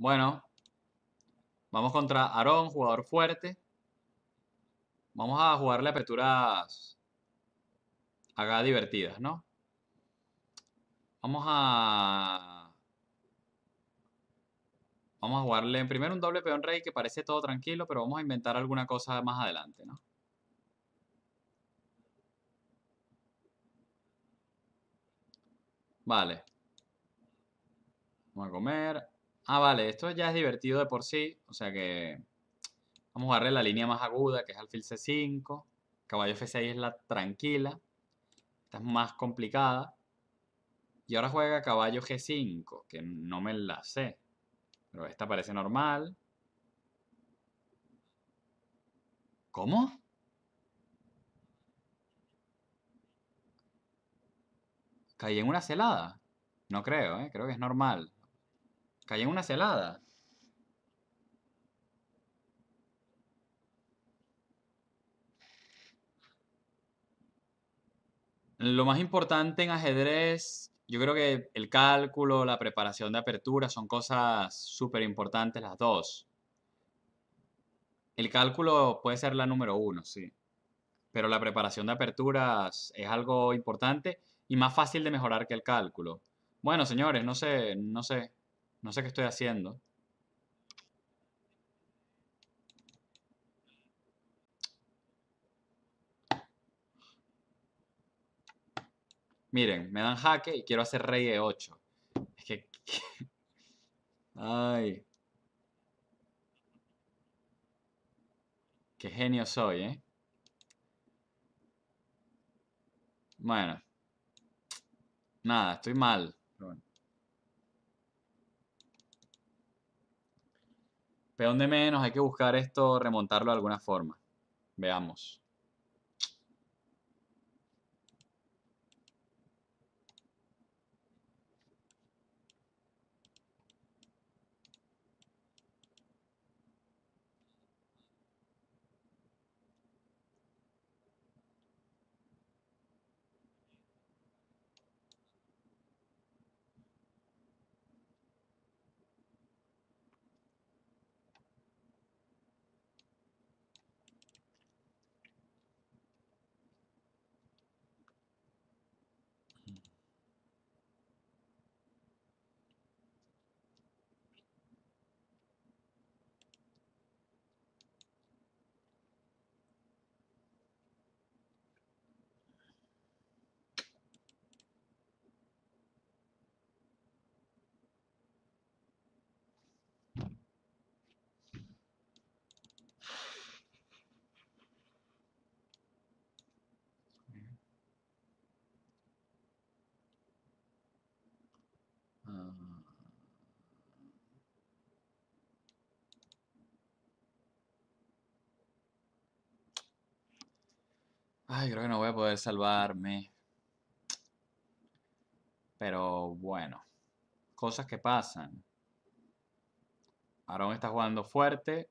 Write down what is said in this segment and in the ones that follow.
Bueno, vamos contra Aarón, jugador fuerte. Vamos a jugarle aperturas acá divertidas, ¿no? Vamos a... Vamos a jugarle primero un doble peón rey que parece todo tranquilo, pero vamos a inventar alguna cosa más adelante, ¿no? Vale. Vamos a comer. Ah, vale, esto ya es divertido de por sí, o sea que vamos a darle la línea más aguda, que es alfil C5, caballo F6 es la tranquila, esta es más complicada, y ahora juega caballo G5, que no me la sé, pero esta parece normal. ¿Cómo? Caí en una celada. No creo, ¿eh? creo que es normal. Caí en una celada. Lo más importante en ajedrez, yo creo que el cálculo, la preparación de apertura son cosas súper importantes las dos. El cálculo puede ser la número uno, sí. Pero la preparación de aperturas es algo importante y más fácil de mejorar que el cálculo. Bueno, señores, no sé, no sé. No sé qué estoy haciendo. Miren, me dan jaque y quiero hacer rey de 8 Es que... Ay. Qué genio soy, ¿eh? Bueno. Nada, estoy mal. Peón de menos, hay que buscar esto, remontarlo de alguna forma. Veamos. Ay, creo que no voy a poder salvarme. Pero bueno, cosas que pasan. Aaron está jugando fuerte.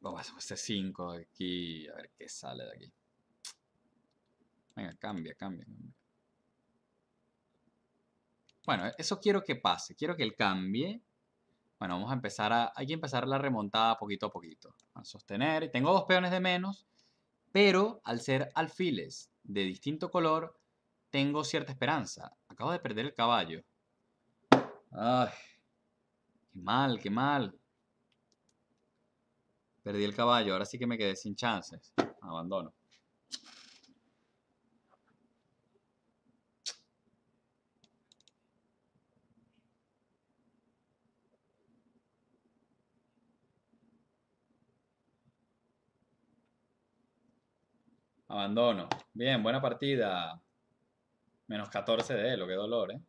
Vamos a hacer 5 este aquí. A ver qué sale de aquí. Venga, cambia, cambia, cambia. Bueno, e, eso quiero que pase, quiero que él cambie. Bueno, vamos a empezar a, hay que empezar la remontada poquito a poquito. A sostener, tengo dos peones de menos, pero al ser alfiles de distinto color, tengo cierta esperanza. Acabo de perder el caballo. Ay, qué mal, qué mal. Perdí el caballo, ahora sí que me quedé sin chances. Abandono. Abandono. Bien, buena partida. Menos 14 de lo que dolor, ¿eh?